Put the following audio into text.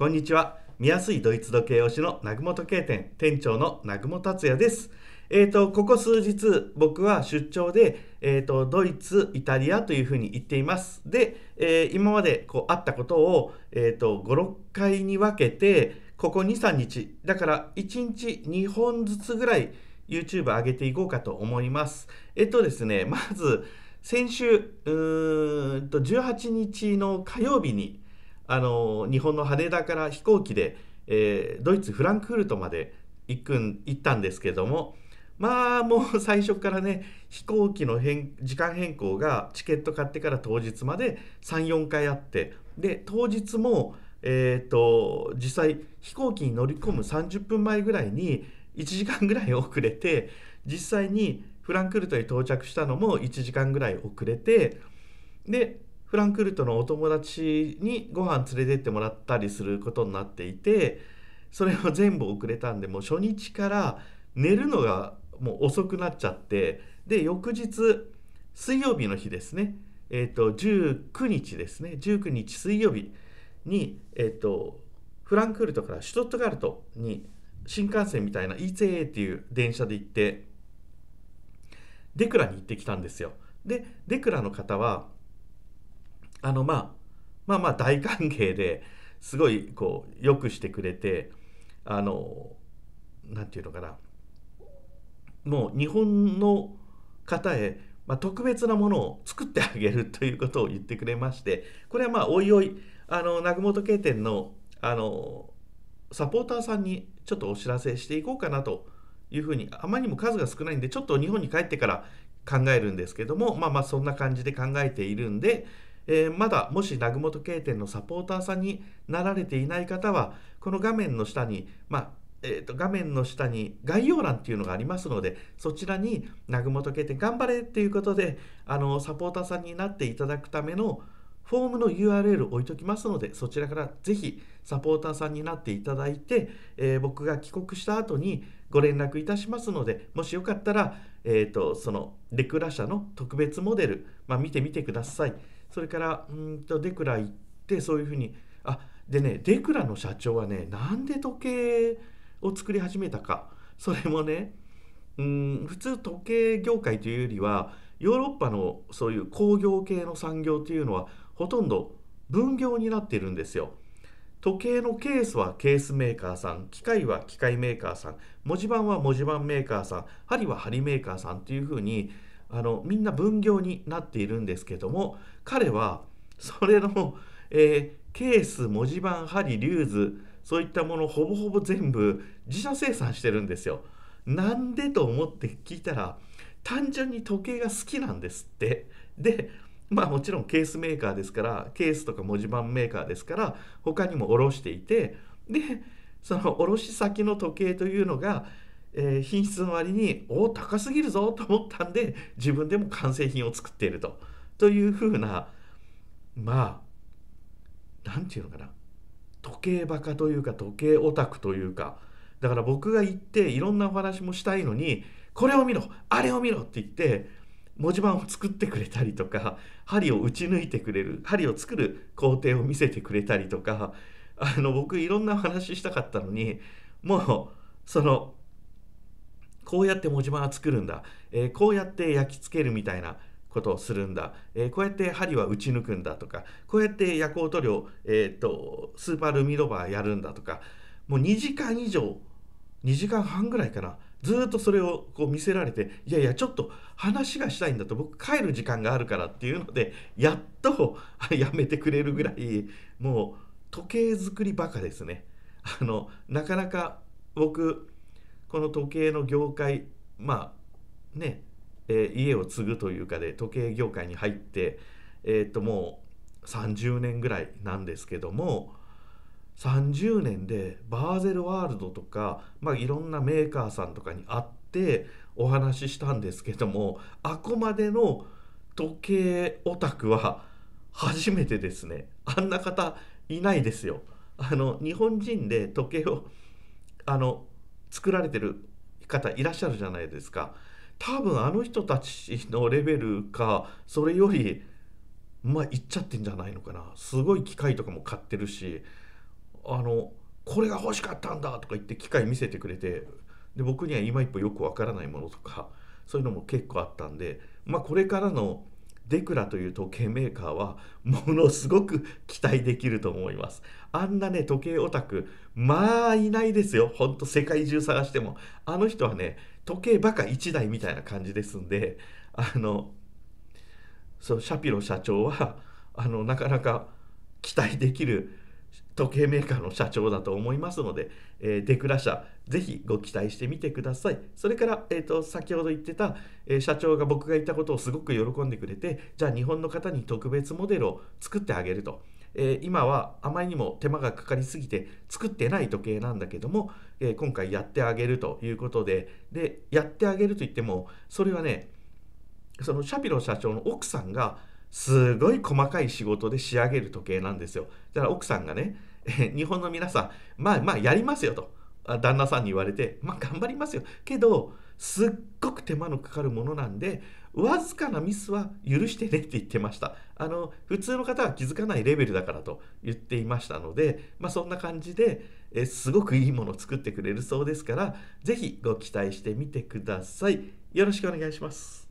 こんにちは。見やすいドイツ時計推しの南雲時計店店長の南雲達也です。えーと、ここ数日僕は出張で、えーと、ドイツイタリアというふうに言っていますで、えー、今までこうあったことを、えーと、と56回に分けてここ23日だから1日2本ずつぐらい YouTube 上げていこうかと思いますえっ、ー、とですねまず先週うーんと18日の火曜日にあの日本の羽田から飛行機で、えー、ドイツフランクフルトまで行くん行ったんですけどもまあもう最初からね飛行機の変時間変更がチケット買ってから当日まで34回あってで当日も、えーと、実際飛行機に乗り込む30分前ぐらいに1時間ぐらい遅れて実際にフランクフルトに到着したのも1時間ぐらい遅れてでフランクフルトのお友達にご飯連れてってもらったりすることになっていてそれを全部遅れたんでもう初日から寝るのがもう遅くなっちゃってで翌日水曜日の日ですねえっ、ー、と19日ですね19日水曜日にえっ、ー、とフランクフルトからシュトットガルトに新幹線みたいな ECA っていう電車で行ってデクラに行ってきたんですよでデクラの方はあの、まあ、まあまあ大歓迎ですごいこうよくしてくれてあの何て言うのかなもう日本の方へ、まあ、特別なものを作ってあげるということを言ってくれましてこれはまあおいおいあの南雲時計店のあのサポーターさんにちょっとお知らせしていこうかなというふうにあまりにも数が少ないんでちょっと日本に帰ってから考えるんですけどもまあまあそんな感じで考えているんでえー、まだもし南雲時計店のサポーターさんになられていない方はこの画面の下に、まあ、えー、と画面の下に概要欄っていうのがありますのでそちらに「南雲時計店頑張れ!」っていうことであのサポーターさんになっていただくためのフォームの URL 置いときますのでそちらからぜひサポーターさんになっていただいて、えー、僕が帰国した後にご連絡いたしますのでもしよかったら、えーと、とそのレクラ社の特別モデル、まあ、見てみてください。それからうんとデクラ行ってそういうふうにあでねデクラの社長はねなんで時計を作り始めたかそれもねうん普通時計業界というよりはヨーロッパのそういう工業系の産業というのはほとんど分業になってるんですよ。時計のケースはケースメーカーさん機械は機械メーカーさん文字盤は文字盤メーカーさん針は針メーカーさんというふうにあのみんな分業になっているんですけども彼はそれの、えー、ケース文字盤針リューズそういったものほぼほぼ全部自社生産してるんですよ。なんでと思って聞いたら単純に時計が好きなんですって。でまあもちろんケースメーカーですからケースとか文字盤メーカーですから他にも卸していてでその卸先の時計というのがえー、品質の割におお高すぎるぞと思ったんで自分でも完成品を作っているとというふうなまあ何て言うのかな時計バカというか時計オタクというかだから僕が行っていろんなお話もしたいのにこれを見ろあれを見ろって言って文字盤を作ってくれたりとか針を打ち抜いてくれる針を作る工程を見せてくれたりとかあの僕いろんな話したかったのにもうそのこうやって文字盤は作るんだ、えー、こうやって焼き付けるみたいなことをするんだ、えー、こうやって針は打ち抜くんだとかこうやって夜光塗料、えーと、とスーパールミロバーやるんだとかもう2時間以上2時間半ぐらいかなずっとそれをこう見せられていやいやちょっと話がしたいんだと僕帰る時間があるからっていうのでやっと やめてくれるぐらいもう時計作りバカですね。あのなかなか僕この時計の業界まあね、えー、家を継ぐというかで時計業界に入って、えっ、ー、ともう30年ぐらいなんですけども30年でバーゼルワールドとか、まあ、いろんなメーカーさんとかに会ってお話ししたんですけどもあくまでの時計オタクは初めてですねあんな方いないですよ。あの日本人で時計をあの作られてる方いらっしゃるじゃないですか多分あの人たちのレベルかそれよりまあいっちゃってんじゃないのかなすごい機械とかも買ってるしあのこれが欲しかったんだとか言って機械見せてくれてで僕には今一歩よくわからないものとかそういうのも結構あったんでまあこれからのデクラという時計メーカーはものすごく期待できると思います。あんなね、時計オタク、まあいないですよ。ほんと世界中探しても。あの人はね、時計バカ1台みたいな感じですんで、あの、そのシャピロ社長は、あの、なかなか期待できる時計メーカーの社長だと思いますので、えー、デクラ社、ぜひご期待してみてください。それから、えーと、先ほど言ってた、えー、社長が僕が言ったことをすごく喜んでくれて、じゃあ日本の方に特別モデルを作ってあげると。えー、今はあまりにも手間がかかりすぎて作ってない時計なんだけども、えー、今回やってあげるということででやってあげると言ってもそれはねそのシャピロ社長の奥さんがすごい細かい仕事で仕上げる時計なんですよだから奥さんがね 日本の皆さん、まあまあやりますよと、旦那さんに言われて、まあ頑張りますよ。けど、すっごく手間のかかるものなんで、わずかなミスは許してねって言ってました。あの、普通の方は気づかないレベルだからと言っていましたので、まあそんな感じで、えすごくいいものを作ってくれるそうですから、是非ご期待してみてください。よろしくお願いします。